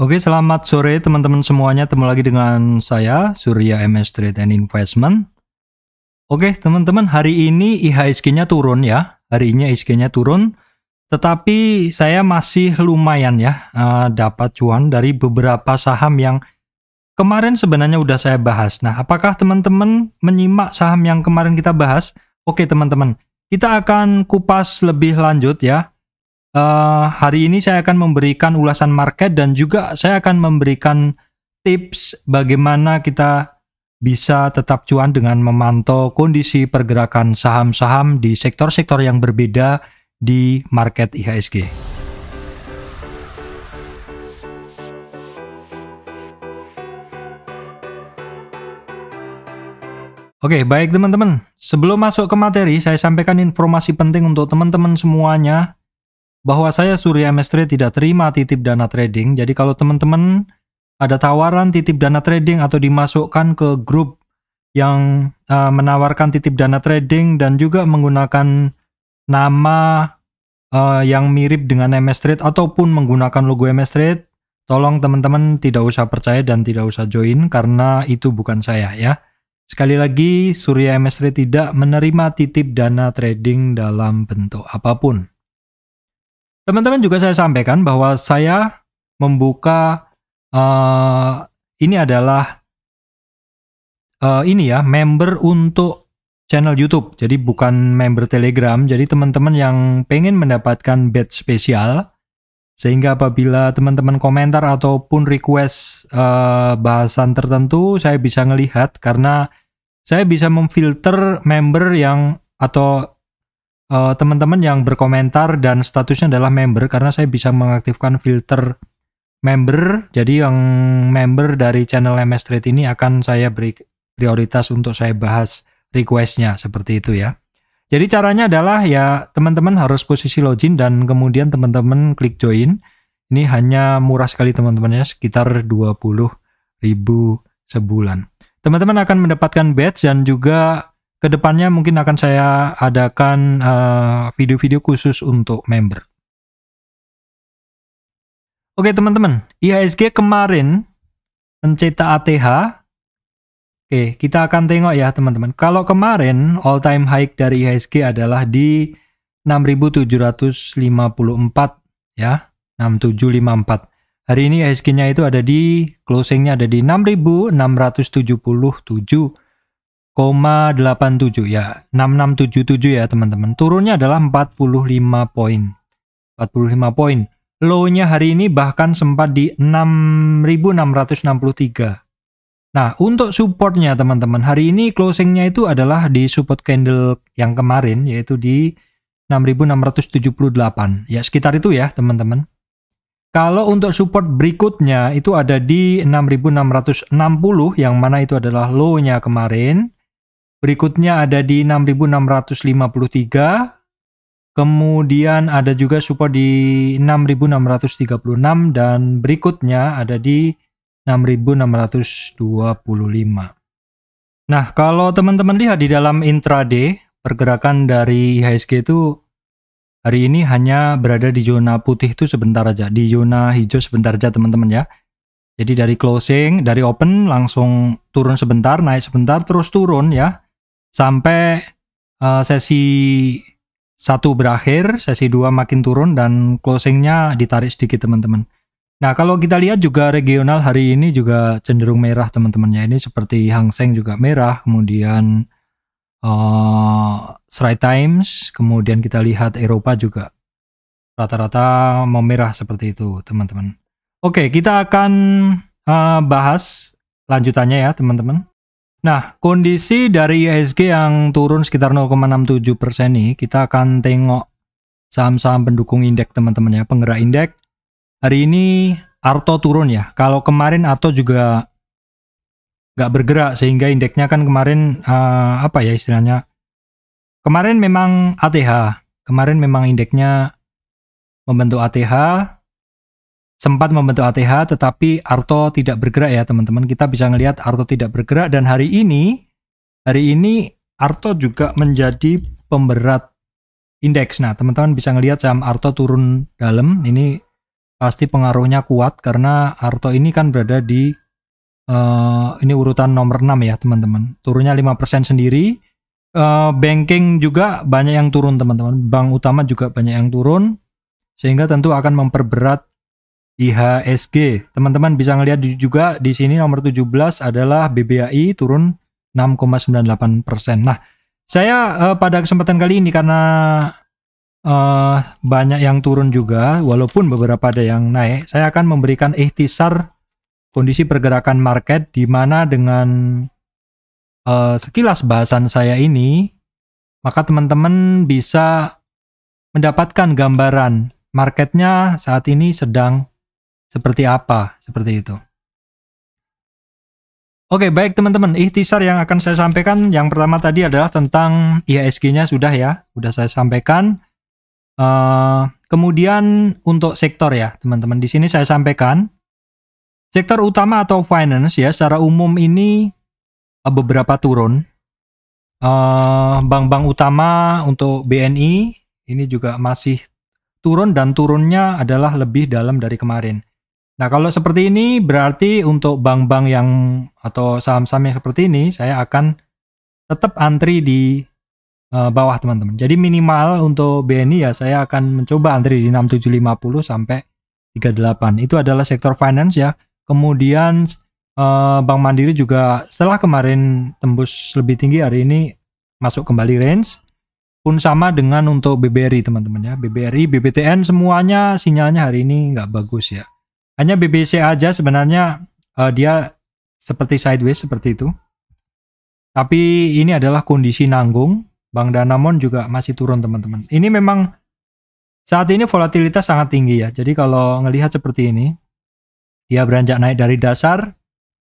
Oke, selamat sore teman-teman semuanya. Temu lagi dengan saya, Surya MS Trade and Investment. Oke, teman-teman, hari ini IHSG-nya turun ya. Hari ini IHSG-nya turun, tetapi saya masih lumayan ya eh, dapat cuan dari beberapa saham yang kemarin sebenarnya udah saya bahas. Nah, apakah teman-teman menyimak saham yang kemarin kita bahas? Oke, teman-teman, kita akan kupas lebih lanjut ya Uh, hari ini saya akan memberikan ulasan market dan juga saya akan memberikan tips bagaimana kita bisa tetap cuan dengan memantau kondisi pergerakan saham-saham di sektor-sektor yang berbeda di market IHSG. Oke, baik teman-teman. Sebelum masuk ke materi, saya sampaikan informasi penting untuk teman-teman semuanya bahwa saya Surya Mestri tidak terima titip dana trading. Jadi kalau teman-teman ada tawaran titip dana trading atau dimasukkan ke grup yang uh, menawarkan titip dana trading dan juga menggunakan nama uh, yang mirip dengan MS Trade ataupun menggunakan logo MS Trade, tolong teman-teman tidak usah percaya dan tidak usah join karena itu bukan saya ya. Sekali lagi, Surya MS Trade tidak menerima titip dana trading dalam bentuk apapun. Teman-teman juga saya sampaikan bahwa saya membuka uh, ini adalah uh, ini ya member untuk channel YouTube. Jadi bukan member Telegram. Jadi teman-teman yang pengen mendapatkan badge spesial sehingga apabila teman-teman komentar ataupun request uh, bahasan tertentu saya bisa melihat karena saya bisa memfilter member yang atau uh, teman-teman yang berkomentar dan statusnya adalah member karena saya bisa mengaktifkan filter member. Jadi yang member dari channel MS Trade ini akan saya beri prioritas untuk saya bahas requestnya seperti itu ya. Jadi caranya adalah ya teman-teman harus posisi login dan kemudian teman-teman klik join. Ini hanya murah sekali teman-temannya sekitar 20 ribu sebulan. Teman-teman akan mendapatkan badge dan juga kedepannya mungkin akan saya adakan eh, video-video uh, khusus untuk member. Oke teman-teman, IHSG kemarin mencetak ATH. Oke, kita akan tengok ya teman-teman. Kalau kemarin all time high dari IHSG adalah di 6754 ya, 6754. Hari ini IHSG-nya itu ada di closing-nya ada di 6677 0,87 ya 6677 ya teman-teman turunnya adalah 45 poin 45 poin low-nya hari ini bahkan sempat di 6663 nah untuk supportnya teman-teman hari ini closingnya itu adalah di support candle yang kemarin yaitu di 6678 ya sekitar itu ya teman-teman kalau untuk support berikutnya itu ada di 6660 yang mana itu adalah low-nya kemarin Berikutnya ada di 6653. Kemudian ada juga support di 6636 dan berikutnya ada di 6625. Nah, kalau teman-teman lihat di dalam intraday, pergerakan dari IHSG itu hari ini hanya berada di zona putih itu sebentar aja, di zona hijau sebentar aja teman-teman ya. Jadi dari closing, dari open langsung turun sebentar, naik sebentar, terus turun ya sampai uh, sesi satu berakhir, sesi dua makin turun dan closingnya ditarik sedikit teman-teman. Nah kalau kita lihat juga regional hari ini juga cenderung merah teman-temannya ini seperti Hang Seng juga merah, kemudian uh, eh, Serai Times, kemudian kita lihat Eropa juga rata-rata memerah seperti itu teman-teman. Oke kita akan uh, bahas lanjutannya ya teman-teman. Nah, kondisi dari ISG e yang turun sekitar 0,67 persen nih, kita akan tengok saham-saham pendukung indeks teman-teman ya, penggerak indeks. Hari ini Arto turun ya. Kalau kemarin Arto juga nggak bergerak sehingga indeksnya kan kemarin uh, apa ya istilahnya? Kemarin memang ATH, kemarin memang indeksnya membentuk ATH, sempat membentuk ATH tetapi Arto tidak bergerak ya teman-teman. Kita bisa melihat Arto tidak bergerak dan hari ini hari ini Arto juga menjadi pemberat indeks. Nah, teman-teman bisa ngelihat saham Arto turun dalam. Ini pasti pengaruhnya kuat karena Arto ini kan berada di uh, ini urutan nomor 6 ya, teman-teman. Turunnya 5% sendiri. Uh, banking juga banyak yang turun, teman-teman. Bank utama juga banyak yang turun sehingga tentu akan memperberat IHSG. Teman-teman bisa ngelihat juga di sini nomor 17 adalah BBAI turun 6,98 Nah, saya uh, pada kesempatan kali ini karena uh, banyak yang turun juga, walaupun beberapa ada yang naik, saya akan memberikan ikhtisar kondisi pergerakan market di mana dengan uh, sekilas bahasan saya ini, maka teman-teman bisa mendapatkan gambaran marketnya saat ini sedang seperti apa seperti itu. Oke, baik teman-teman. Ikhtisar yang akan saya sampaikan yang pertama tadi adalah tentang IHSG-nya sudah ya, sudah saya sampaikan. Uh, kemudian untuk sektor ya, teman-teman. Di sini saya sampaikan sektor utama atau finance ya secara umum ini uh, beberapa turun. Eh, bank-bank uh, utama untuk BNI ini juga masih turun dan turunnya adalah lebih dalam dari kemarin. Nah, kalau seperti ini berarti untuk bank-bank yang atau saham-saham yang seperti ini saya akan tetap antri di uh, bawah teman-teman. Jadi minimal untuk BNI ya saya akan mencoba antri di 6750 sampai 38. Itu adalah sektor finance ya. Kemudian uh, Bank Mandiri juga setelah kemarin tembus lebih tinggi hari ini masuk kembali range pun sama dengan untuk BBRI teman-teman ya. BBRI, BBTN semuanya sinyalnya hari ini nggak bagus ya hanya BBC aja sebenarnya uh, dia seperti sideways seperti itu. Tapi ini adalah kondisi nanggung. Bang Danamon juga masih turun teman-teman. Ini memang saat ini volatilitas sangat tinggi ya. Jadi kalau ngelihat seperti ini, dia beranjak naik dari dasar,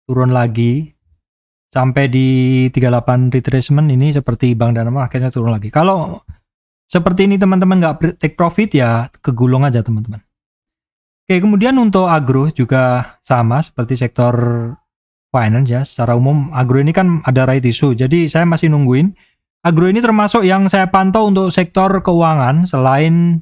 turun lagi sampai di 38 retracement ini seperti Bang Danamon akhirnya turun lagi. Kalau seperti ini teman-teman nggak take profit ya kegulung aja teman-teman. Oke, kemudian untuk agro juga sama seperti sektor finance ya. Secara umum agro ini kan ada right issue. Jadi saya masih nungguin. Agro ini termasuk yang saya pantau untuk sektor keuangan selain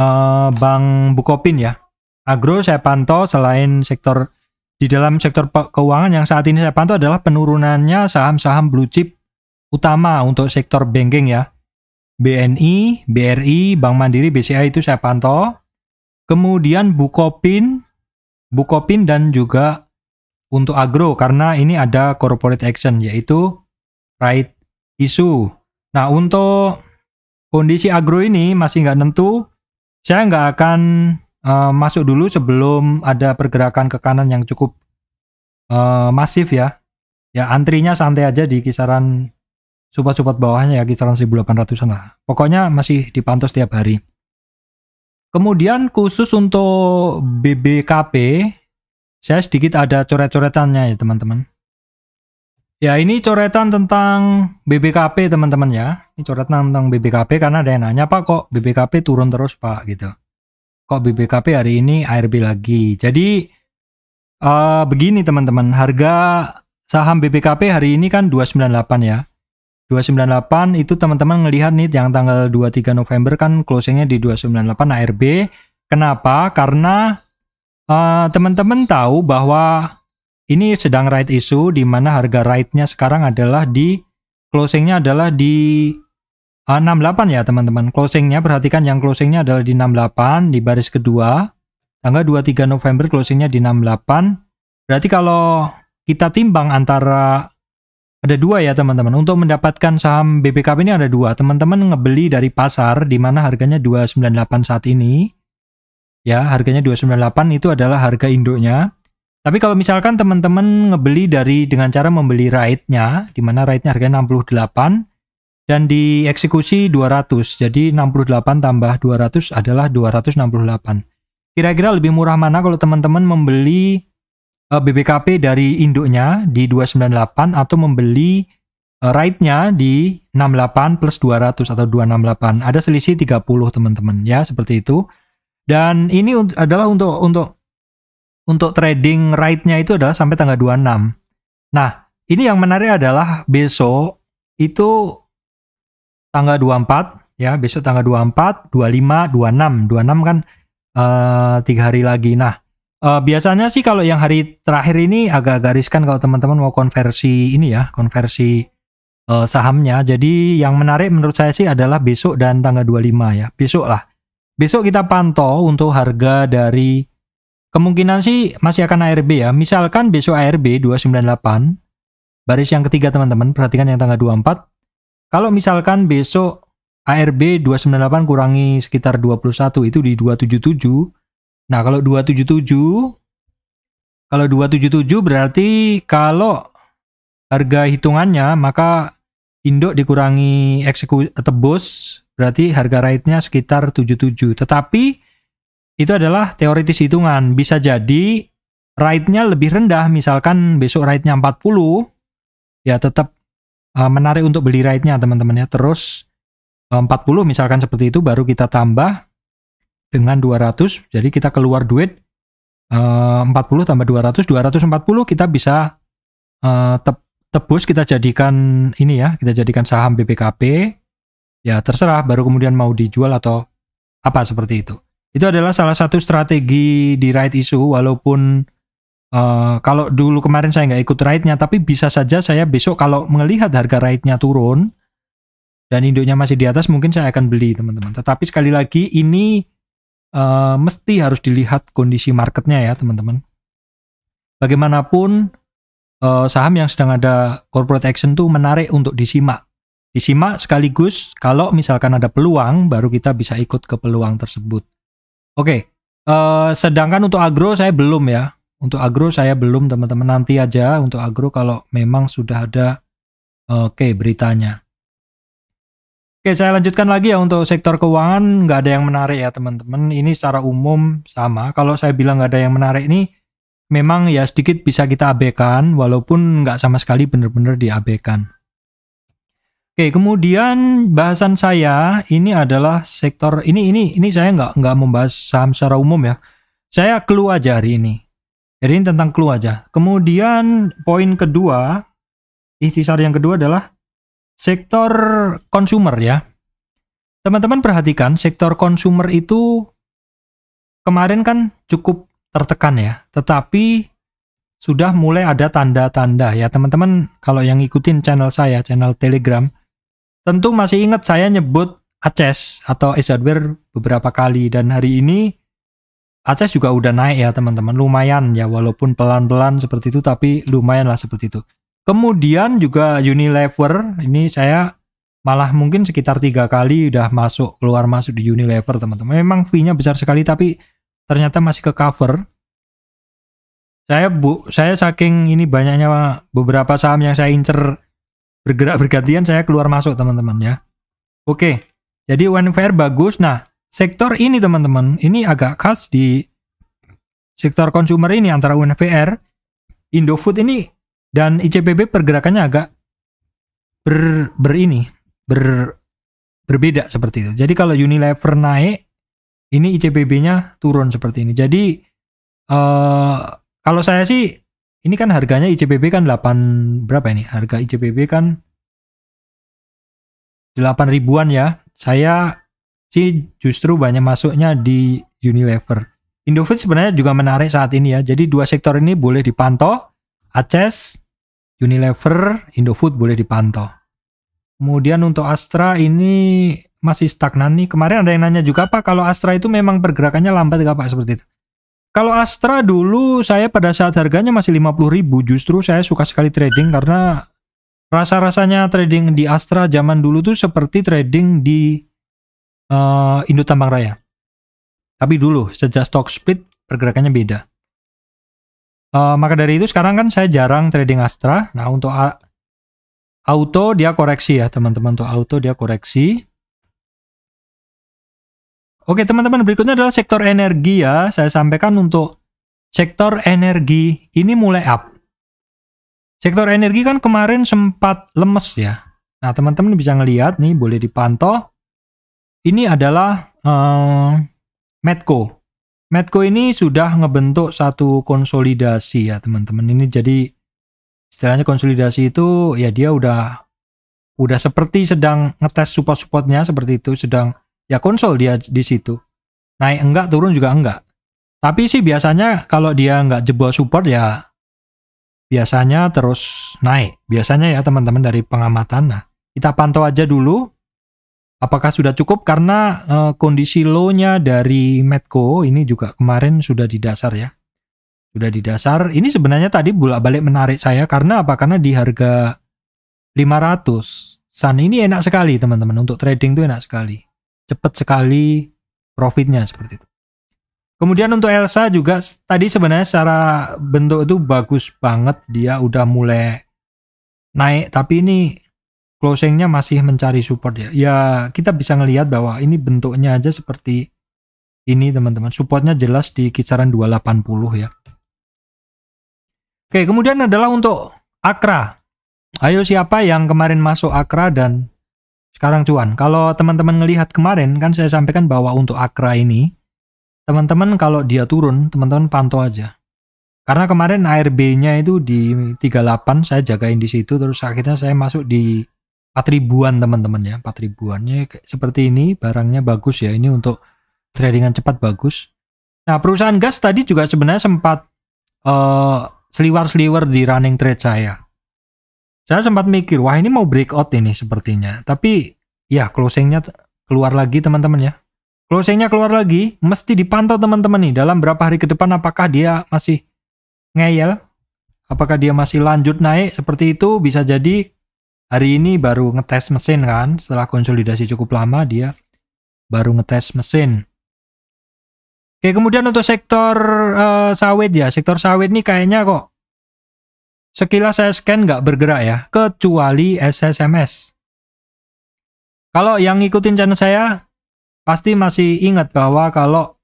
uh, Bank Bukopin ya. Agro saya pantau selain sektor di dalam sektor keuangan yang saat ini saya pantau adalah penurunannya saham-saham blue chip utama untuk sektor banking ya. BNI, BRI, Bank Mandiri, BCA itu saya pantau. Kemudian Bukopin, Bukopin dan juga untuk agro karena ini ada corporate action yaitu right issue. Nah untuk kondisi agro ini masih nggak tentu, saya nggak akan uh, masuk dulu sebelum ada pergerakan ke kanan yang cukup uh, masif ya. Ya antrinya santai aja di kisaran support-support bawahnya ya kisaran 1800-an lah. Pokoknya masih dipantau setiap hari. Kemudian khusus untuk BBKP, saya sedikit ada coret-coretannya ya teman-teman. Ya ini coretan tentang BBKP teman-teman ya. Ini coretan tentang BBKP karena ada yang nanya Pak kok BBKP turun terus Pak gitu. Kok BBKP hari ini ARB lagi. Jadi uh, begini teman-teman harga saham BBKP hari ini kan 298 ya. 298 itu teman-teman ngelihat nih yang tanggal 23 November kan closingnya di 298 ARB. Kenapa? Karena eh, teman-teman uh, tahu bahwa ini sedang right issue di mana harga right-nya sekarang adalah di closingnya adalah di uh, eh, 68 ya teman-teman. Closingnya perhatikan yang closingnya adalah di 68 di baris kedua. Tanggal 23 November closingnya di 68. Berarti kalau kita timbang antara ada dua ya teman-teman. Untuk mendapatkan saham BPKP ini ada dua. Teman-teman ngebeli dari pasar di mana harganya 298 saat ini. Ya, harganya 298 itu adalah harga induknya. Tapi kalau misalkan teman-teman ngebeli dari dengan cara membeli right-nya, di mana right-nya harganya 68 dan dieksekusi 200. Jadi 68 tambah 200 adalah 268. Kira-kira lebih murah mana kalau teman-teman membeli Eh, BBKP dari induknya di 298 atau membeli eh, right-nya di 68 plus 200 atau 268. Ada selisih 30 teman-teman ya seperti itu. Dan ini adalah untuk untuk untuk trading right-nya itu adalah sampai tanggal 26. Nah, ini yang menarik adalah besok itu tanggal 24 ya, besok tanggal 24, 25, 26. 26 kan eh, tiga uh, hari lagi. Nah, Uh, biasanya sih kalau yang hari terakhir ini agak gariskan kalau teman-teman mau konversi ini ya, konversi uh, sahamnya. Jadi yang menarik menurut saya sih adalah besok dan tanggal 25 ya. Besok lah. Besok kita pantau untuk harga dari kemungkinan sih masih akan ARB ya. Misalkan besok ARB 298 baris yang ketiga teman-teman, perhatikan yang tanggal 24. Kalau misalkan besok ARB 298 kurangi sekitar 21 itu di 277 Nah, kalau 277 kalau 277 berarti kalau harga hitungannya maka induk dikurangi eksekusi tebus berarti harga rate-nya sekitar 77. Tetapi itu adalah teoritis hitungan. Bisa jadi rate-nya lebih rendah misalkan besok rate-nya 40 ya tetap eh, menarik untuk beli rate-nya teman-teman ya. Terus 40 eh, misalkan seperti itu baru kita tambah dengan 200 jadi kita keluar duit 40 eh, tambah 200 240 kita bisa eh, tebus kita jadikan ini ya kita jadikan saham BPKP ya terserah baru kemudian mau dijual atau apa seperti itu itu adalah salah satu strategi di right issue walaupun Uh, kalau dulu kemarin saya nggak ikut ride-nya, tapi bisa saja saya besok kalau melihat harga ride-nya turun dan induknya masih di atas, mungkin saya akan beli teman-teman. Tetapi sekali lagi ini uh, mesti harus dilihat kondisi marketnya ya teman-teman. Bagaimanapun uh, saham yang sedang ada corporate action tuh menarik untuk disimak. Disimak sekaligus kalau misalkan ada peluang baru kita bisa ikut ke peluang tersebut. Oke, okay. uh, eh, sedangkan untuk agro saya belum ya. Untuk agro saya belum teman-teman nanti aja untuk agro kalau memang sudah ada oke okay, beritanya. Oke, saya lanjutkan lagi ya untuk sektor keuangan nggak ada yang menarik ya teman-teman. Ini secara umum sama. Kalau saya bilang nggak ada yang menarik ini memang ya sedikit bisa kita abaikan walaupun nggak sama sekali benar-benar diabaikan. Oke, kemudian bahasan saya ini adalah sektor ini ini ini saya nggak nggak membahas saham secara umum ya. Saya clue aja hari ini. Jadi ini tentang clue aja. Kemudian poin kedua, ikhtisar yang kedua adalah Sektor consumer ya. Teman-teman perhatikan sektor consumer itu kemarin kan cukup tertekan ya, tetapi sudah mulai ada tanda-tanda ya teman-teman kalau yang ngikutin channel saya, channel Telegram, tentu masih ingat saya nyebut Aces atau Ace Hardware beberapa kali dan hari ini Aces juga udah naik ya teman-teman, lumayan ya walaupun pelan-pelan seperti itu tapi lumayan lah seperti itu. Kemudian juga Unilever, ini saya malah mungkin sekitar tiga kali udah masuk keluar masuk di Unilever teman-teman. Memang fee-nya besar sekali tapi ternyata masih ke cover. Saya bu, saya saking ini banyaknya beberapa saham yang saya inter bergerak bergantian saya keluar masuk teman-teman ya. Oke, jadi UNFR bagus. Nah, sektor ini teman-teman, ini agak khas di sektor consumer ini antara UNFR, Indofood ini dan ICBB pergerakannya agak ber, ber ini, ber, berbeda seperti itu. Jadi kalau Unilever naik, ini icbb nya turun seperti ini. Jadi uh, kalau saya sih ini kan harganya ICBB kan 8 berapa ini? Harga ICBB kan 8 ribuan ya. Saya sih justru banyak masuknya di Unilever. Indofood sebenarnya juga menarik saat ini ya. Jadi dua sektor ini boleh dipantau Aces, Unilever, Indofood boleh dipantau. Kemudian untuk Astra ini masih stagnan nih. Kemarin ada yang nanya juga Pak, kalau Astra itu memang pergerakannya lambat nggak Pak seperti itu? Kalau Astra dulu saya pada saat harganya masih ribu, justru saya suka sekali trading karena rasa-rasanya trading di Astra zaman dulu tuh seperti trading di uh, Indo Tambang Raya. Tapi dulu sejak stock split pergerakannya beda. Uh, maka dari itu sekarang kan saya jarang trading Astra. Nah untuk auto dia koreksi ya teman-teman. Untuk auto dia koreksi. Oke teman-teman berikutnya adalah sektor energi ya. Saya sampaikan untuk sektor energi ini mulai up. Sektor energi kan kemarin sempat lemes ya. Nah teman-teman bisa ngelihat nih boleh dipantau. Ini adalah uh, Medco. Medco ini sudah ngebentuk satu konsolidasi ya teman-teman. Ini jadi istilahnya konsolidasi itu ya dia udah udah seperti sedang ngetes support-supportnya seperti itu, sedang ya konsol dia di situ. Naik enggak, turun juga enggak. Tapi sih biasanya kalau dia enggak jebol support ya biasanya terus naik. Biasanya ya teman-teman dari pengamatan. Nah, kita pantau aja dulu Apakah sudah cukup karena uh, kondisi low-nya dari Medco ini juga kemarin sudah di dasar ya. Sudah di dasar. Ini sebenarnya tadi bolak-balik menarik saya karena apa? Karena di harga 500 Sun ini enak sekali teman-teman untuk trading itu enak sekali. Cepat sekali profitnya seperti itu. Kemudian untuk Elsa juga tadi sebenarnya secara bentuk itu bagus banget dia udah mulai naik tapi ini closingnya masih mencari support ya. Ya kita bisa ngelihat bahwa ini bentuknya aja seperti ini teman-teman. Supportnya jelas di kisaran 280 ya. Oke kemudian adalah untuk Akra. Ayo siapa yang kemarin masuk Akra dan sekarang cuan. Kalau teman-teman ngelihat kemarin kan saya sampaikan bahwa untuk Akra ini teman-teman kalau dia turun teman-teman pantau aja. Karena kemarin ARB-nya itu di 38 saya jagain di situ terus akhirnya saya masuk di 4 ribuan teman-teman ya 4 ribuannya seperti ini barangnya bagus ya ini untuk tradingan cepat bagus nah perusahaan gas tadi juga sebenarnya sempat uh, seliwar-seliwar di running trade saya saya sempat mikir wah ini mau breakout ini sepertinya tapi ya closingnya keluar lagi teman-teman ya closingnya keluar lagi mesti dipantau teman-teman nih dalam berapa hari ke depan apakah dia masih ngeyel apakah dia masih lanjut naik seperti itu bisa jadi hari ini baru ngetes mesin kan setelah konsolidasi cukup lama dia baru ngetes mesin Oke kemudian untuk sektor uh, sawit ya sektor sawit ini kayaknya kok sekilas saya scan nggak bergerak ya kecuali SSMS kalau yang ngikutin channel saya pasti masih ingat bahwa kalau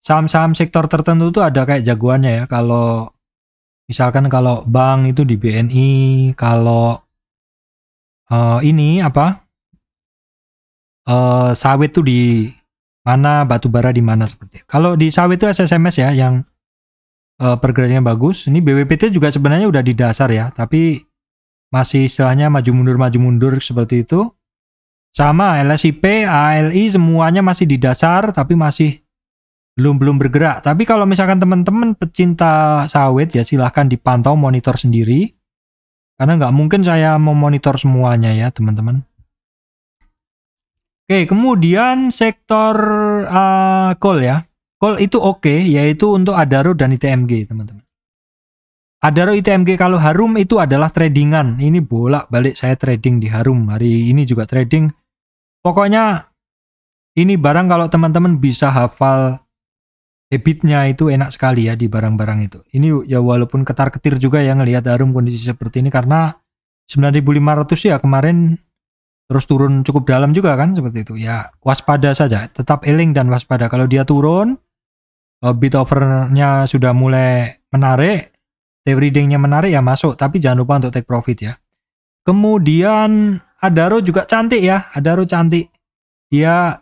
saham-saham sektor tertentu itu ada kayak jagoannya ya kalau misalkan kalau bank itu di BNI kalau uh, ini apa uh, sawit tuh di mana batu bara di mana seperti kalau di sawit itu SSMS ya yang uh, pergerakannya bagus ini BWPT juga sebenarnya udah di dasar ya tapi masih istilahnya maju mundur maju mundur seperti itu sama LSIP ALI semuanya masih di dasar tapi masih belum belum bergerak tapi kalau misalkan teman-teman pecinta sawit ya silahkan dipantau monitor sendiri karena nggak mungkin saya memonitor semuanya ya teman-teman. Oke, kemudian sektor uh, eh, call ya. Call itu oke, okay, yaitu untuk Adaro dan ITMG teman-teman. Adaro ITMG kalau Harum itu adalah tradingan. Ini bolak-balik saya trading di Harum. Hari ini juga trading. Pokoknya ini barang kalau teman-teman bisa hafal habitnya itu enak sekali ya di barang-barang itu. Ini ya walaupun ketar-ketir juga ya ngelihat Harum kondisi seperti ini karena 9.500 ya kemarin terus turun cukup dalam juga kan seperti itu. Ya waspada saja, tetap eling dan waspada. Kalau dia turun, bit overnya sudah mulai menarik, take readingnya menarik ya masuk. Tapi jangan lupa untuk take profit ya. Kemudian Adaro juga cantik ya, Adaro cantik. Dia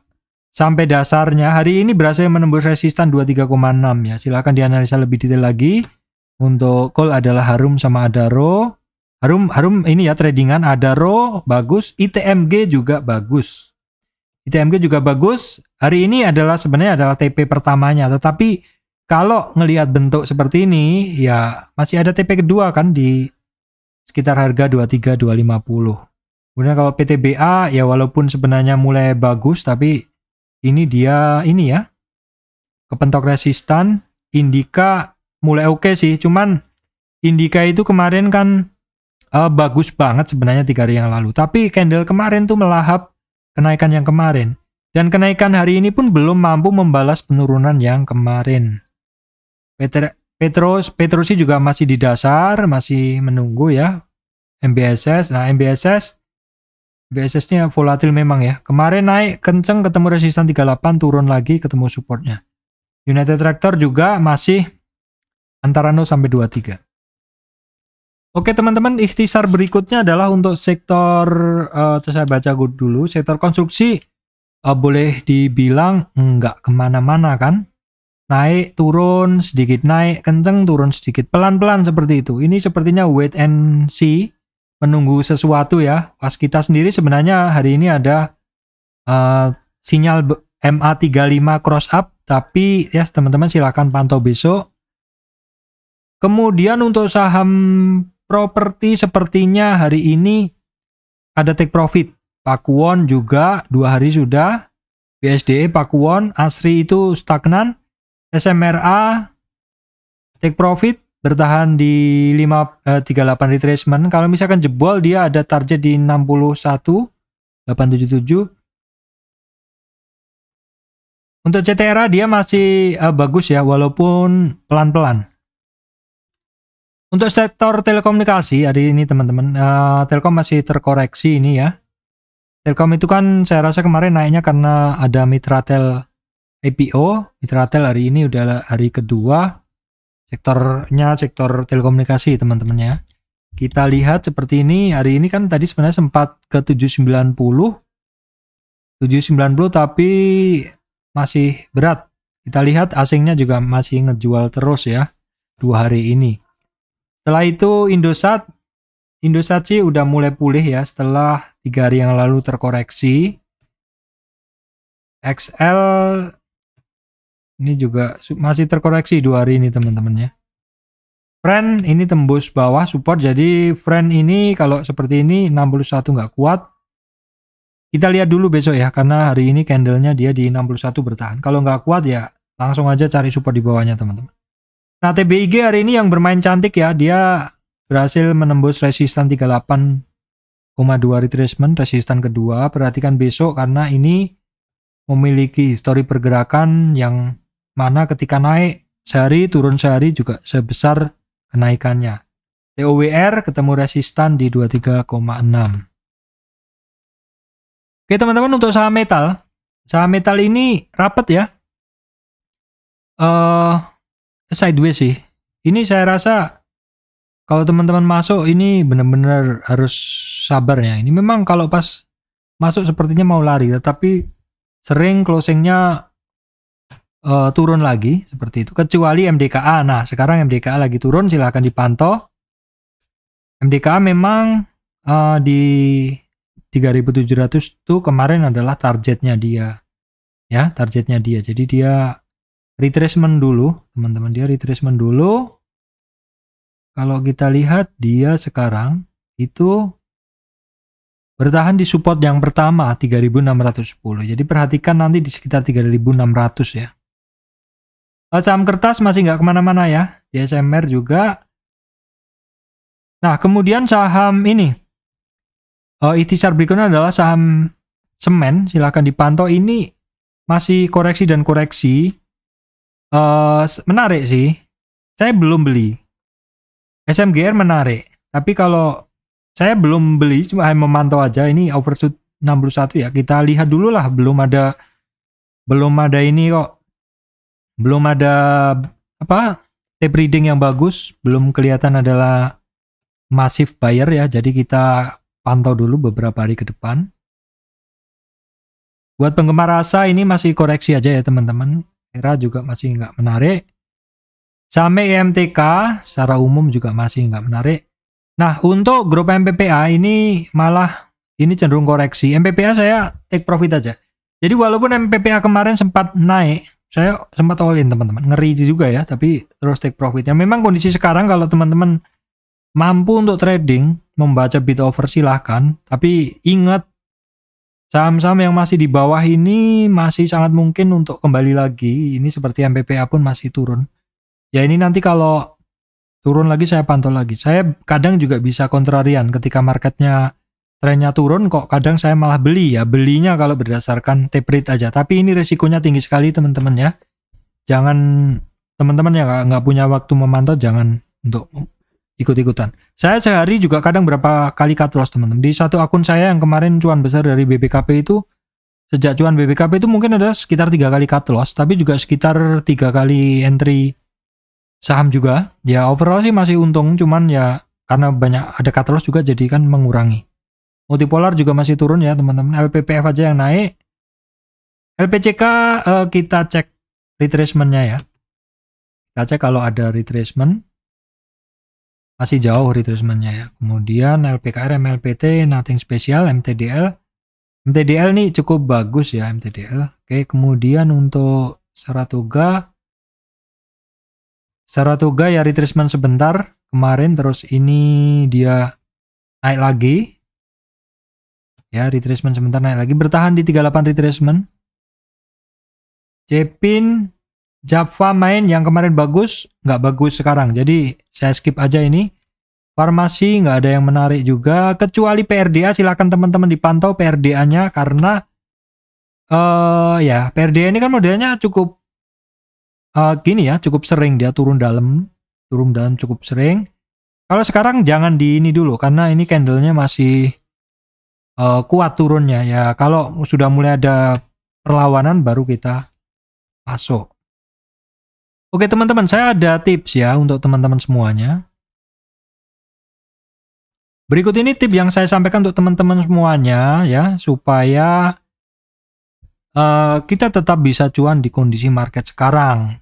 sampai dasarnya hari ini berhasil menembus resistan 23,6 ya. Silahkan dianalisa lebih detail lagi. Untuk call adalah Harum sama Adaro. Harum Harum ini ya tradingan Adaro bagus, ITMG juga bagus. ITMG juga bagus. Hari ini adalah sebenarnya adalah TP pertamanya, tetapi kalau ngelihat bentuk seperti ini ya masih ada TP kedua kan di sekitar harga 23 250. Kemudian kalau PTBA ya walaupun sebenarnya mulai bagus tapi ini dia ini ya. Kepentok resistan, Indika mulai oke okay sih, cuman Indika itu kemarin kan uh, bagus banget sebenarnya tiga hari yang lalu. Tapi candle kemarin tuh melahap kenaikan yang kemarin. Dan kenaikan hari ini pun belum mampu membalas penurunan yang kemarin. Peter, Petros, Petrosi juga masih di dasar, masih menunggu ya. MBSS, nah MBSS BSS-nya volatil memang ya. Kemarin naik kenceng ketemu resisten 38 turun lagi ketemu supportnya. United Tractor juga masih antara 0 sampai 23. Oke teman-teman, ikhtisar berikutnya adalah untuk sektor uh, saya baca dulu, sektor konstruksi uh, boleh dibilang nggak kemana-mana kan? Naik, turun, sedikit naik, kenceng, turun sedikit, pelan-pelan seperti itu. Ini sepertinya wait and see menunggu sesuatu ya. Pas kita sendiri sebenarnya hari ini ada uh, sinyal MA35 cross up, tapi ya yes, teman-teman silahkan pantau besok. Kemudian untuk saham properti sepertinya hari ini ada take profit. Pakuwon juga dua hari sudah. BSD e, Pakuwon, Asri itu stagnan. SMRA take profit bertahan di 5 38 eh, retracement. Kalau misalkan jebol dia ada target di 61 877. Untuk CTRA dia masih uh, bagus ya walaupun pelan-pelan. Untuk sektor telekomunikasi hari ini teman-teman, uh, Telkom masih terkoreksi ini ya. Telkom itu kan saya rasa kemarin naiknya karena ada Mitratel IPO. Mitratel hari ini udah hari kedua sektornya sektor telekomunikasi teman temannya Kita lihat seperti ini hari ini kan tadi sebenarnya sempat ke 790 790 tapi masih berat. Kita lihat asingnya juga masih ngejual terus ya dua hari ini. Setelah itu Indosat Indosat sih udah mulai pulih ya setelah tiga hari yang lalu terkoreksi. XL ini juga masih terkoreksi dua hari ini teman-teman ya. Friend ini tembus bawah support jadi friend ini kalau seperti ini 61 nggak kuat. Kita lihat dulu besok ya karena hari ini candlenya dia di 61 bertahan. Kalau nggak kuat ya langsung aja cari support di bawahnya teman-teman. Nah TBIG hari ini yang bermain cantik ya dia berhasil menembus resistan 38,2 retracement resistan kedua perhatikan besok karena ini memiliki histori pergerakan yang mana ketika naik sehari turun sehari juga sebesar kenaikannya. TOWR ketemu resistan di 23,6. Oke teman-teman untuk saham metal, saham metal ini rapat ya. Uh, sideways sih. Ini saya rasa kalau teman-teman masuk ini benar-benar harus sabar ya. Ini memang kalau pas masuk sepertinya mau lari, tetapi sering closingnya uh, turun lagi seperti itu kecuali MDKA. Nah, sekarang MDKA lagi turun silahkan dipantau. MDKA memang uh, di 3700 itu kemarin adalah targetnya dia. Ya, targetnya dia. Jadi dia retracement dulu, teman-teman dia retracement dulu. Kalau kita lihat dia sekarang itu bertahan di support yang pertama 3610. Jadi perhatikan nanti di sekitar 3600 ya saham kertas masih nggak kemana-mana ya. Di SMR juga. Nah, kemudian saham ini. Uh, eh, ikhtisar berikutnya adalah saham semen. Silahkan dipantau. Ini masih koreksi dan koreksi. Uh, menarik sih. Saya belum beli. SMGR menarik. Tapi kalau saya belum beli, cuma hanya memantau aja. Ini overshoot 61 ya. Kita lihat dulu lah. Belum ada belum ada ini kok belum ada apa tape reading yang bagus, belum kelihatan adalah masif buyer ya. Jadi kita pantau dulu beberapa hari ke depan. Buat penggemar rasa ini masih koreksi aja ya teman-teman. Era juga masih nggak menarik. Sampai IMTK e secara umum juga masih nggak menarik. Nah untuk grup MPPA ini malah ini cenderung koreksi. MPPA saya take profit aja. Jadi walaupun MPPA kemarin sempat naik saya sempat all teman-teman ngeri juga ya tapi terus take profitnya memang kondisi sekarang kalau teman-teman mampu untuk trading membaca bid over silahkan tapi ingat saham-saham yang masih di bawah ini masih sangat mungkin untuk kembali lagi ini seperti MPPA pun masih turun ya ini nanti kalau turun lagi saya pantau lagi saya kadang juga bisa kontrarian ketika marketnya trennya turun kok kadang saya malah beli ya. Belinya kalau berdasarkan tape rate aja. Tapi ini resikonya tinggi sekali teman-teman ya. Jangan teman-teman ya nggak punya waktu memantau jangan untuk ikut-ikutan. Saya sehari juga kadang berapa kali cut loss teman-teman. Di satu akun saya yang kemarin cuan besar dari BBKP itu sejak cuan BBKP itu mungkin ada sekitar tiga kali cut loss, tapi juga sekitar tiga kali entry saham juga. Ya overall sih masih untung, cuman ya karena banyak ada cut loss juga jadi kan mengurangi. Multipolar juga masih turun ya teman-teman. LPPF aja yang naik. LPCK uh, eh, kita cek retracementnya ya. Kita cek kalau ada retracement. Masih jauh retracementnya ya. Kemudian LPKR, MLPT, nothing special, MTDL. MTDL nih cukup bagus ya MTDL. Oke, kemudian untuk Saratoga. Saratoga ya retracement sebentar kemarin terus ini dia naik lagi ya retracement sebentar naik lagi bertahan di 38 retracement Cepin Java main yang kemarin bagus nggak bagus sekarang jadi saya skip aja ini farmasi nggak ada yang menarik juga kecuali PRDA silahkan teman-teman dipantau PRDA nya karena uh, ya PRDA ini kan modelnya cukup uh, gini ya cukup sering dia turun dalam turun dalam cukup sering kalau sekarang jangan di ini dulu karena ini candlenya masih uh, kuat turunnya ya. Kalau sudah mulai ada perlawanan baru kita masuk. Oke teman-teman, saya ada tips ya untuk teman-teman semuanya. Berikut ini tips yang saya sampaikan untuk teman-teman semuanya ya supaya uh, kita tetap bisa cuan di kondisi market sekarang.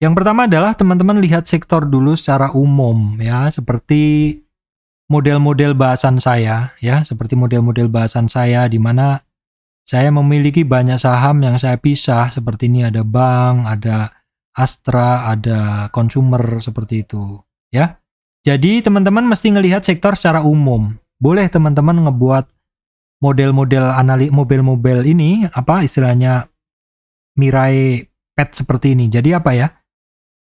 Yang pertama adalah teman-teman lihat sektor dulu secara umum ya seperti model-model bahasan saya ya, seperti model-model bahasan saya di mana saya memiliki banyak saham yang saya pisah seperti ini ada bank, ada Astra, ada consumer seperti itu ya. Jadi teman-teman mesti melihat sektor secara umum. Boleh teman-teman ngebuat model-model analis mobil-mobil ini apa istilahnya mirai pet seperti ini. Jadi apa ya? Eh,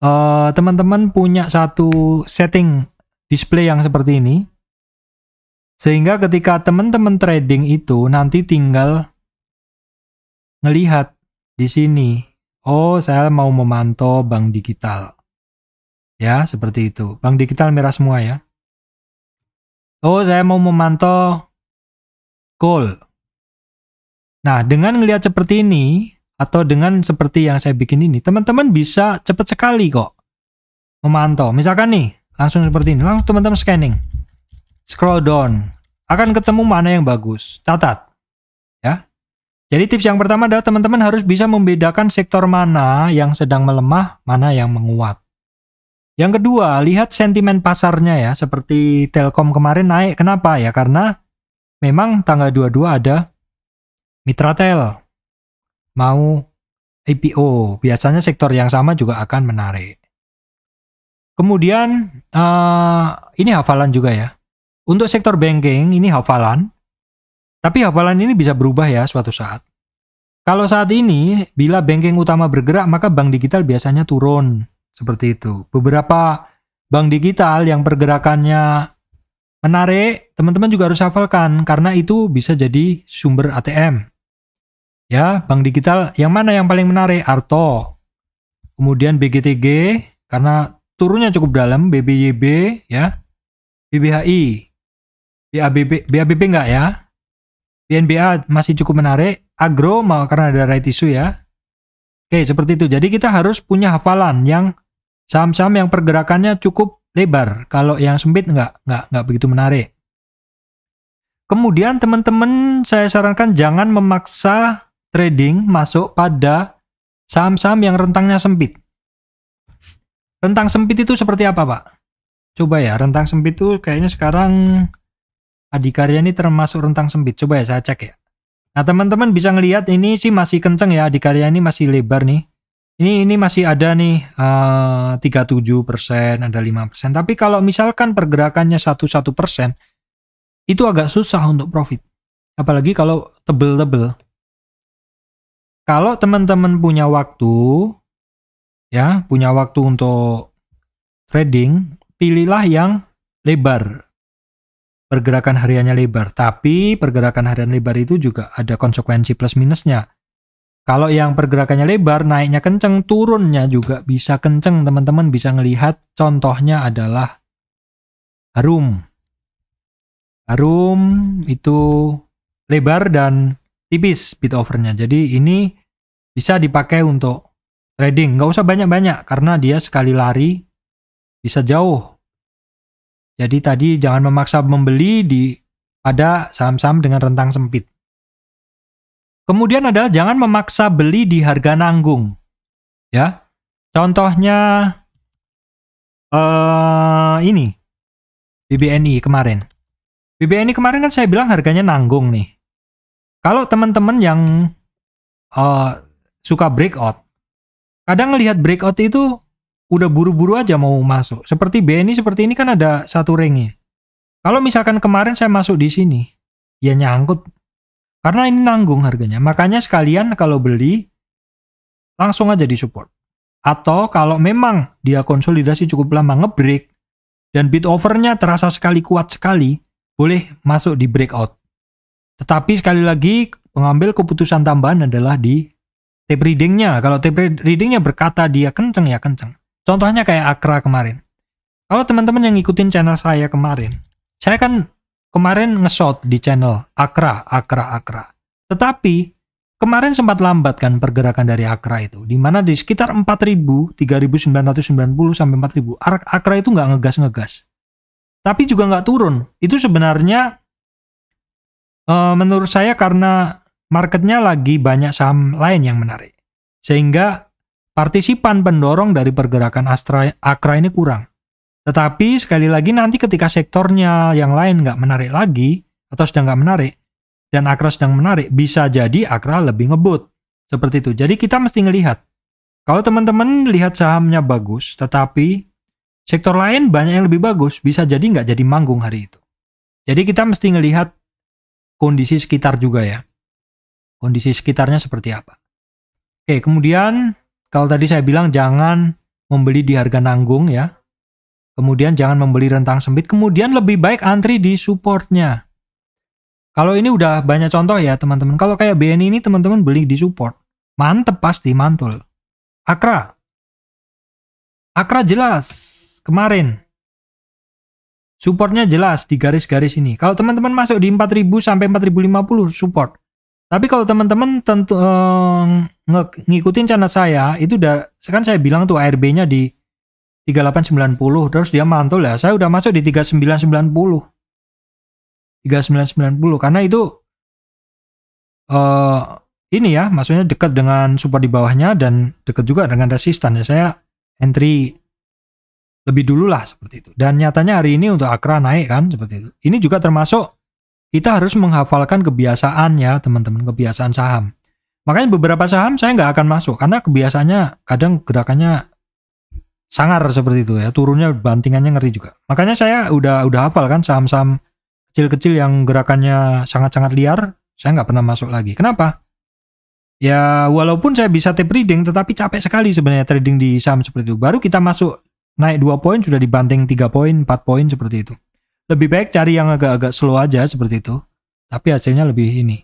teman-teman uh, teman -teman punya satu setting display yang seperti ini. Sehingga ketika teman-teman trading itu nanti tinggal ngelihat di sini, oh saya mau memantau bank digital. Ya, seperti itu. Bank digital merah semua ya. Oh, saya mau memantau gold. Nah, dengan melihat seperti ini atau dengan seperti yang saya bikin ini, teman-teman bisa cepat sekali kok memantau. Misalkan nih, langsung seperti ini langsung teman-teman scanning scroll down akan ketemu mana yang bagus catat ya jadi tips yang pertama adalah teman-teman harus bisa membedakan sektor mana yang sedang melemah mana yang menguat yang kedua lihat sentimen pasarnya ya seperti Telkom kemarin naik kenapa ya karena memang tanggal 22 ada Mitratel mau IPO biasanya sektor yang sama juga akan menarik Kemudian uh, ini hafalan juga ya. Untuk sektor banking ini hafalan. Tapi hafalan ini bisa berubah ya suatu saat. Kalau saat ini bila banking utama bergerak maka bank digital biasanya turun seperti itu. Beberapa bank digital yang pergerakannya menarik, teman-teman juga harus hafalkan karena itu bisa jadi sumber ATM. Ya, bank digital yang mana yang paling menarik? Arto. Kemudian BGTG karena turunnya cukup dalam BBYB ya. BBHI. BABB BABB enggak ya? BNBA masih cukup menarik. Agro mau karena ada right issue ya. Oke, seperti itu. Jadi kita harus punya hafalan yang saham-saham yang pergerakannya cukup lebar. Kalau yang sempit enggak, enggak, enggak begitu menarik. Kemudian teman-teman saya sarankan jangan memaksa trading masuk pada saham-saham yang rentangnya sempit. Rentang sempit itu seperti apa, Pak? Coba ya, rentang sempit itu kayaknya sekarang Adikarya ini termasuk rentang sempit. Coba ya saya cek ya. Nah, teman-teman bisa ngelihat ini sih masih kenceng ya Adikarya ini masih lebar nih. Ini ini masih ada nih eh, uh, 37%, ada 5%. Tapi kalau misalkan pergerakannya 11%, itu agak susah untuk profit. Apalagi kalau tebel-tebel. Kalau teman-teman punya waktu, ya punya waktu untuk trading, pilihlah yang lebar. Pergerakan hariannya lebar, tapi pergerakan harian lebar itu juga ada konsekuensi plus minusnya. Kalau yang pergerakannya lebar, naiknya kenceng, turunnya juga bisa kenceng. Teman-teman bisa melihat. contohnya adalah harum. Harum itu lebar dan tipis bid overnya. Jadi ini bisa dipakai untuk trading nggak usah banyak-banyak karena dia sekali lari bisa jauh jadi tadi jangan memaksa membeli di pada saham-saham dengan rentang sempit kemudian adalah jangan memaksa beli di harga nanggung ya contohnya uh, ini BBNI kemarin BBNI kemarin kan saya bilang harganya nanggung nih kalau teman-teman yang uh, suka breakout kadang ngelihat breakout itu udah buru-buru aja mau masuk. Seperti BNI seperti ini kan ada satu ringnya. Kalau misalkan kemarin saya masuk di sini, ya nyangkut. Karena ini nanggung harganya. Makanya sekalian kalau beli, langsung aja di support. Atau kalau memang dia konsolidasi cukup lama ngebreak, dan bid overnya terasa sekali kuat sekali, boleh masuk di breakout. Tetapi sekali lagi, pengambil keputusan tambahan adalah di tape readingnya. Kalau tape readingnya berkata dia kenceng ya kenceng. Contohnya kayak Akra kemarin. Kalau teman-teman yang ngikutin channel saya kemarin, saya kan kemarin nge-shot di channel Akra, Akra, Akra. Tetapi kemarin sempat lambat kan pergerakan dari Akra itu, Dimana di sekitar 4000, 3990 sampai 4000, Akra itu nggak ngegas-ngegas. Tapi juga nggak turun. Itu sebenarnya eh, menurut saya karena marketnya lagi banyak saham lain yang menarik. Sehingga partisipan pendorong dari pergerakan Astra, Akra ini kurang. Tetapi sekali lagi nanti ketika sektornya yang lain nggak menarik lagi, atau sedang nggak menarik, dan Akra sedang menarik, bisa jadi Akra lebih ngebut. Seperti itu. Jadi kita mesti ngelihat. Kalau teman-teman lihat sahamnya bagus, tetapi sektor lain banyak yang lebih bagus, bisa jadi nggak jadi manggung hari itu. Jadi kita mesti ngelihat kondisi sekitar juga ya kondisi sekitarnya seperti apa. Oke, kemudian kalau tadi saya bilang jangan membeli di harga nanggung ya. Kemudian jangan membeli rentang sempit, kemudian lebih baik antri di supportnya. Kalau ini udah banyak contoh ya teman-teman. Kalau kayak BNI ini teman-teman beli di support. Mantep pasti, mantul. Akra. Akra jelas kemarin. Supportnya jelas di garis-garis ini. Kalau teman-teman masuk di 4000 sampai 4050 support. Tapi kalau teman-teman tentu eh, ngikutin channel saya itu udah kan saya bilang tuh ARB-nya di 3890 terus dia mantul ya. Saya udah masuk di 3990. 3990 karena itu eh ini ya maksudnya dekat dengan support di bawahnya dan dekat juga dengan resistan ya. Saya entry lebih dulu lah seperti itu. Dan nyatanya hari ini untuk Akra naik kan seperti itu. Ini juga termasuk kita harus menghafalkan kebiasaan ya teman-teman, kebiasaan saham. Makanya beberapa saham saya nggak akan masuk karena kebiasaannya kadang gerakannya sangar seperti itu ya, turunnya bantingannya ngeri juga. Makanya saya udah udah hafal kan saham-saham kecil-kecil yang gerakannya sangat-sangat liar, saya nggak pernah masuk lagi. Kenapa? Ya walaupun saya bisa tape reading tetapi capek sekali sebenarnya trading di saham seperti itu. Baru kita masuk naik dua poin sudah dibanting tiga poin, empat poin seperti itu lebih baik cari yang agak-agak slow aja seperti itu. Tapi hasilnya lebih ini.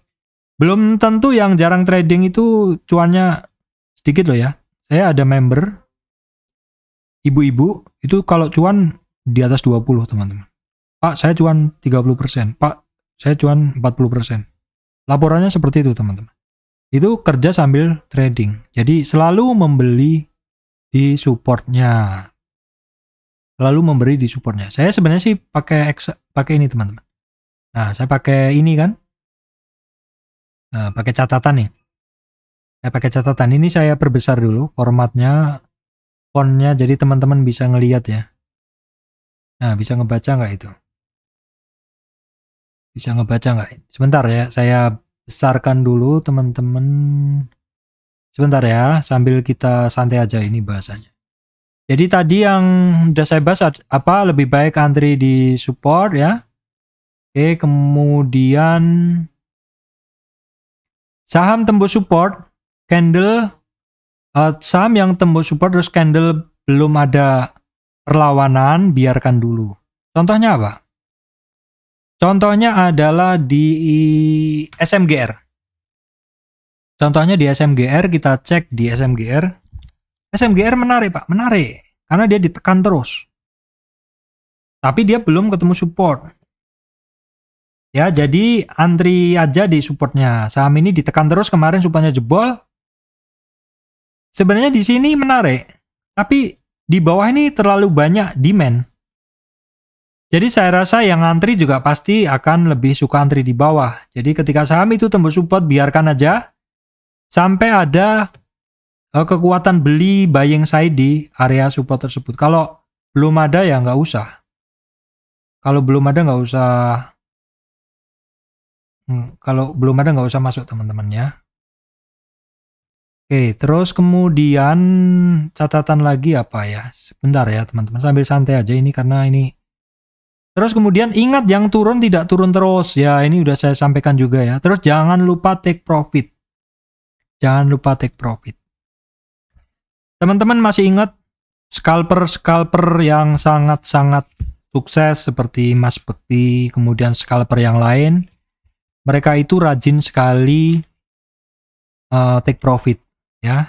Belum tentu yang jarang trading itu cuannya sedikit loh ya. Saya ada member ibu-ibu itu kalau cuan di atas 20 teman-teman. Pak, saya cuan 30%. Pak, saya cuan 40%. Laporannya seperti itu teman-teman. Itu kerja sambil trading. Jadi selalu membeli di supportnya lalu memberi di supportnya. Saya sebenarnya sih pakai pakai ini teman-teman. Nah, saya pakai ini kan. Nah, pakai catatan nih. Saya pakai catatan ini saya perbesar dulu formatnya fontnya jadi teman-teman bisa ngelihat ya. Nah, bisa ngebaca nggak itu? Bisa ngebaca nggak? Sebentar ya, saya besarkan dulu teman-teman. Sebentar ya, sambil kita santai aja ini bahasanya. Jadi tadi yang udah saya bahas apa lebih baik antri di support ya. Oke, kemudian saham tembus support, candle uh, saham yang tembus support terus candle belum ada perlawanan, biarkan dulu. Contohnya apa? Contohnya adalah di SMGR. Contohnya di SMGR kita cek di SMGR. SMGR menarik, Pak. Menarik. Karena dia ditekan terus. Tapi dia belum ketemu support. Ya, jadi antri aja di supportnya. Saham ini ditekan terus kemarin supportnya jebol. Sebenarnya di sini menarik, tapi di bawah ini terlalu banyak demand. Jadi saya rasa yang antri juga pasti akan lebih suka antri di bawah. Jadi ketika saham itu tembus support biarkan aja sampai ada Eh, kekuatan beli buying side di area support tersebut. Kalau belum ada ya nggak usah. Kalau belum ada nggak usah. Hmm, kalau belum ada nggak usah masuk teman-teman ya. Oke, terus kemudian catatan lagi apa ya? Sebentar ya teman-teman, sambil santai aja ini karena ini. Terus kemudian ingat yang turun tidak turun terus ya. Ini udah saya sampaikan juga ya. Terus jangan lupa take profit. Jangan lupa take profit. Teman-teman masih ingat scalper-scalper yang sangat-sangat sukses seperti Mas Bekti, kemudian scalper yang lain. Mereka itu rajin sekali uh, take profit ya.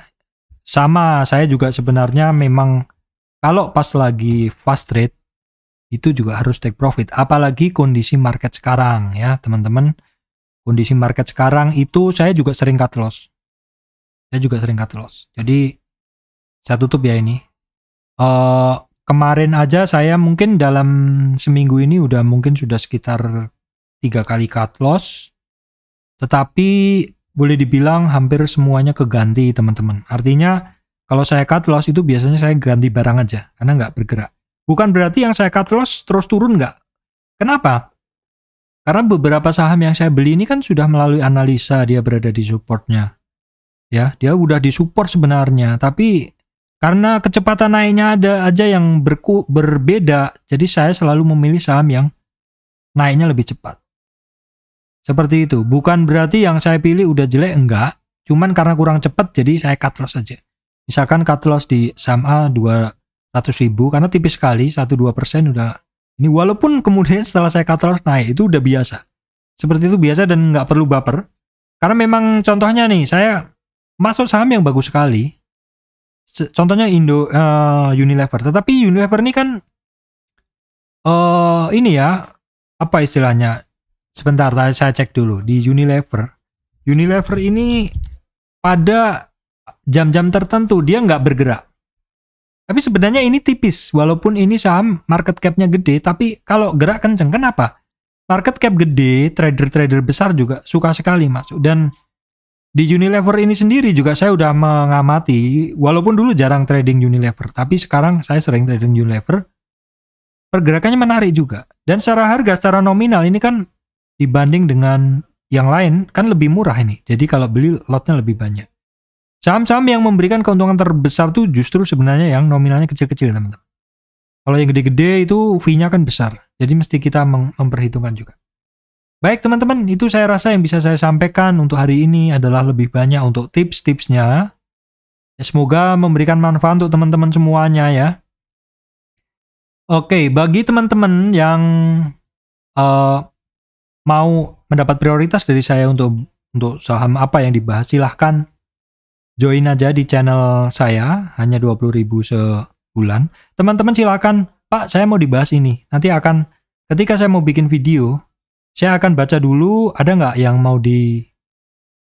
Sama saya juga sebenarnya memang kalau pas lagi fast trade itu juga harus take profit apalagi kondisi market sekarang ya teman-teman kondisi market sekarang itu saya juga sering cut loss saya juga sering cut loss jadi saya tutup ya ini. Uh, kemarin aja saya mungkin dalam seminggu ini udah mungkin sudah sekitar tiga kali cut loss. Tetapi boleh dibilang hampir semuanya keganti teman-teman. Artinya kalau saya cut loss itu biasanya saya ganti barang aja karena nggak bergerak. Bukan berarti yang saya cut loss terus turun nggak. Kenapa? Karena beberapa saham yang saya beli ini kan sudah melalui analisa dia berada di supportnya. Ya, dia udah di support sebenarnya, tapi karena kecepatan naiknya ada aja yang berku, berbeda, jadi saya selalu memilih saham yang naiknya lebih cepat. Seperti itu. Bukan berarti yang saya pilih udah jelek, enggak. Cuman karena kurang cepat, jadi saya cut loss aja. Misalkan cut loss di saham A 200 ribu, karena tipis sekali, 1-2% udah. Ini walaupun kemudian setelah saya cut loss naik, itu udah biasa. Seperti itu biasa dan nggak perlu baper. Karena memang contohnya nih, saya masuk saham yang bagus sekali, contohnya Indo uh, Unilever. Tetapi Unilever ini kan uh, ini ya apa istilahnya? Sebentar saya cek dulu di Unilever. Unilever ini pada jam-jam tertentu dia nggak bergerak. Tapi sebenarnya ini tipis, walaupun ini saham market capnya gede, tapi kalau gerak kenceng, kenapa? Market cap gede, trader-trader besar juga suka sekali masuk. Dan di Unilever ini sendiri juga saya udah mengamati, walaupun dulu jarang trading Unilever, tapi sekarang saya sering trading Unilever. Pergerakannya menarik juga. Dan secara harga, secara nominal ini kan dibanding dengan yang lain kan lebih murah ini. Jadi kalau beli lotnya lebih banyak. Saham-saham yang memberikan keuntungan terbesar tuh justru sebenarnya yang nominalnya kecil-kecil teman-teman. Kalau yang gede-gede itu fee-nya kan besar. Jadi mesti kita memperhitungkan juga. Baik teman-teman, itu saya rasa yang bisa saya sampaikan untuk hari ini adalah lebih banyak untuk tips-tipsnya. Ya, semoga memberikan manfaat untuk teman-teman semuanya ya. Oke, bagi teman-teman yang uh, mau mendapat prioritas dari saya untuk untuk saham apa yang dibahas, silahkan join aja di channel saya, hanya 20.000 sebulan. Teman-teman silahkan, Pak saya mau dibahas ini, nanti akan ketika saya mau bikin video, saya akan baca dulu ada nggak yang mau di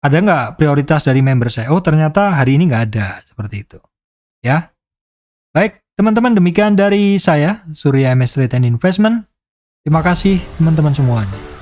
ada nggak prioritas dari member saya? Oh ternyata hari ini nggak ada seperti itu. Ya, baik teman-teman demikian dari saya Surya MS Trade and Investment. Terima kasih teman-teman semuanya.